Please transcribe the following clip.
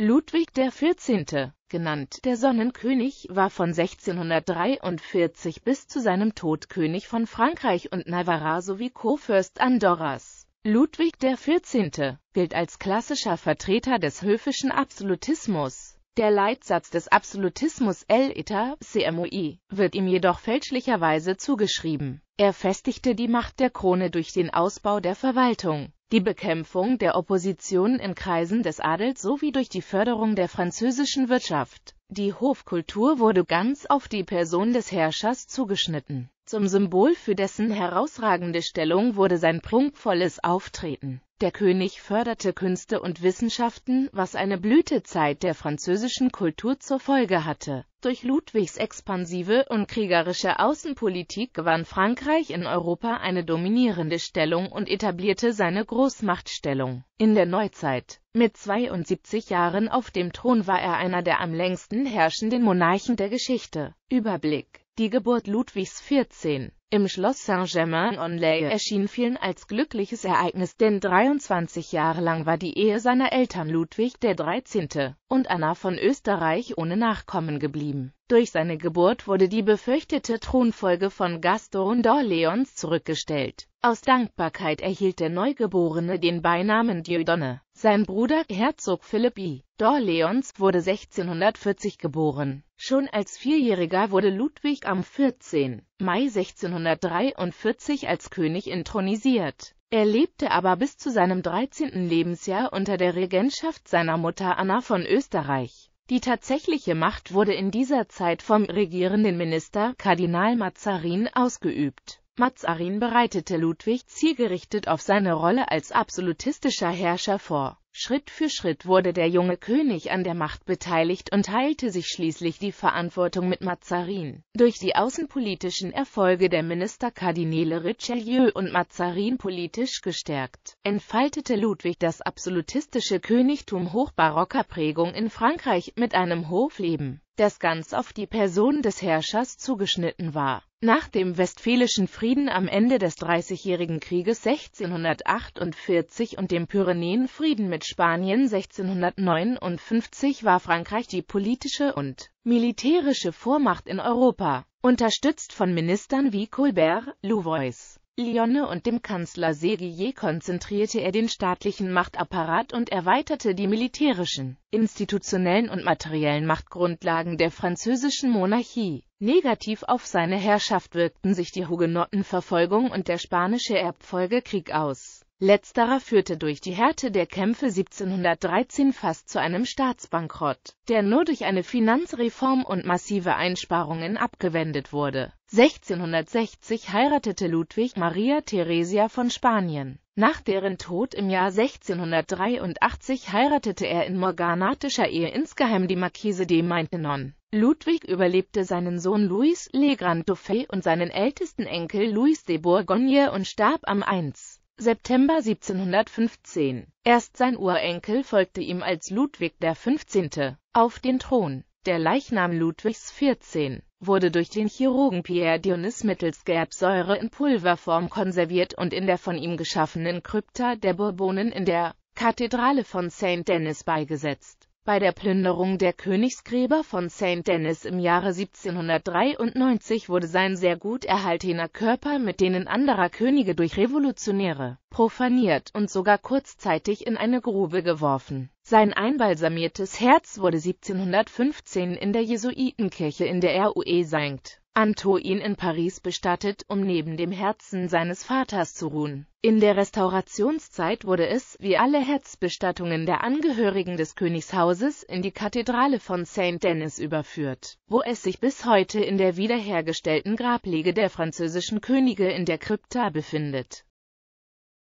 Ludwig XIV., genannt der Sonnenkönig, war von 1643 bis zu seinem Tod König von Frankreich und Navarra sowie Kurfürst Andorras. Ludwig XIV. gilt als klassischer Vertreter des höfischen Absolutismus. Der Leitsatz des Absolutismus L. Eta, CMOI, wird ihm jedoch fälschlicherweise zugeschrieben. Er festigte die Macht der Krone durch den Ausbau der Verwaltung. Die Bekämpfung der Opposition in Kreisen des Adels sowie durch die Förderung der französischen Wirtschaft. Die Hofkultur wurde ganz auf die Person des Herrschers zugeschnitten. Zum Symbol für dessen herausragende Stellung wurde sein prunkvolles Auftreten. Der König förderte Künste und Wissenschaften, was eine Blütezeit der französischen Kultur zur Folge hatte. Durch Ludwigs expansive und kriegerische Außenpolitik gewann Frankreich in Europa eine dominierende Stellung und etablierte seine Großmachtstellung. In der Neuzeit, mit 72 Jahren auf dem Thron war er einer der am längsten herrschenden Monarchen der Geschichte. Überblick die Geburt Ludwigs XIV. im Schloss Saint-Germain-en-Laye erschien vielen als glückliches Ereignis, denn 23 Jahre lang war die Ehe seiner Eltern Ludwig XIII. und Anna von Österreich ohne Nachkommen geblieben. Durch seine Geburt wurde die befürchtete Thronfolge von Gaston d'Orléans zurückgestellt. Aus Dankbarkeit erhielt der Neugeborene den Beinamen Dieudonne. Sein Bruder, Herzog Philipp I. d'Orleans, wurde 1640 geboren. Schon als Vierjähriger wurde Ludwig am 14. Mai 1643 als König intronisiert. Er lebte aber bis zu seinem 13. Lebensjahr unter der Regentschaft seiner Mutter Anna von Österreich. Die tatsächliche Macht wurde in dieser Zeit vom regierenden Minister Kardinal Mazarin ausgeübt. Mazarin bereitete Ludwig zielgerichtet auf seine Rolle als absolutistischer Herrscher vor. Schritt für Schritt wurde der junge König an der Macht beteiligt und teilte sich schließlich die Verantwortung mit Mazarin. Durch die außenpolitischen Erfolge der Ministerkardinäle Richelieu und Mazarin politisch gestärkt, entfaltete Ludwig das absolutistische Königtum hochbarocker Prägung in Frankreich mit einem Hofleben, das ganz auf die Person des Herrschers zugeschnitten war. Nach dem Westfälischen Frieden am Ende des Dreißigjährigen Krieges 1648 und dem Pyrenäenfrieden mit Spanien 1659 war Frankreich die politische und militärische Vormacht in Europa, unterstützt von Ministern wie Colbert, Louvois Lyonne und dem Kanzler Seguier konzentrierte er den staatlichen Machtapparat und erweiterte die militärischen, institutionellen und materiellen Machtgrundlagen der französischen Monarchie. Negativ auf seine Herrschaft wirkten sich die Hugenottenverfolgung und der spanische Erbfolgekrieg aus. Letzterer führte durch die Härte der Kämpfe 1713 fast zu einem Staatsbankrott, der nur durch eine Finanzreform und massive Einsparungen abgewendet wurde. 1660 heiratete Ludwig Maria Theresia von Spanien. Nach deren Tod im Jahr 1683 heiratete er in morganatischer Ehe insgeheim die Marquise de Maintenon. Ludwig überlebte seinen Sohn Louis Le Grand Dauphin und seinen ältesten Enkel Louis de Bourgogne und starb am 1. September 1715. Erst sein Urenkel folgte ihm als Ludwig der 15. auf den Thron. Der Leichnam Ludwigs XIV wurde durch den Chirurgen Pierre Dionys mittels Gerbsäure in Pulverform konserviert und in der von ihm geschaffenen Krypta der Bourbonen in der Kathedrale von St. Denis beigesetzt. Bei der Plünderung der Königsgräber von St. Denis im Jahre 1793 wurde sein sehr gut erhaltener Körper mit denen anderer Könige durch Revolutionäre profaniert und sogar kurzzeitig in eine Grube geworfen sein einbalsamiertes Herz wurde 1715 in der Jesuitenkirche in der RUE St. Antoine in Paris bestattet, um neben dem Herzen seines Vaters zu ruhen. In der Restaurationszeit wurde es, wie alle Herzbestattungen der Angehörigen des Königshauses, in die Kathedrale von St. Denis überführt, wo es sich bis heute in der wiederhergestellten Grablege der französischen Könige in der Krypta befindet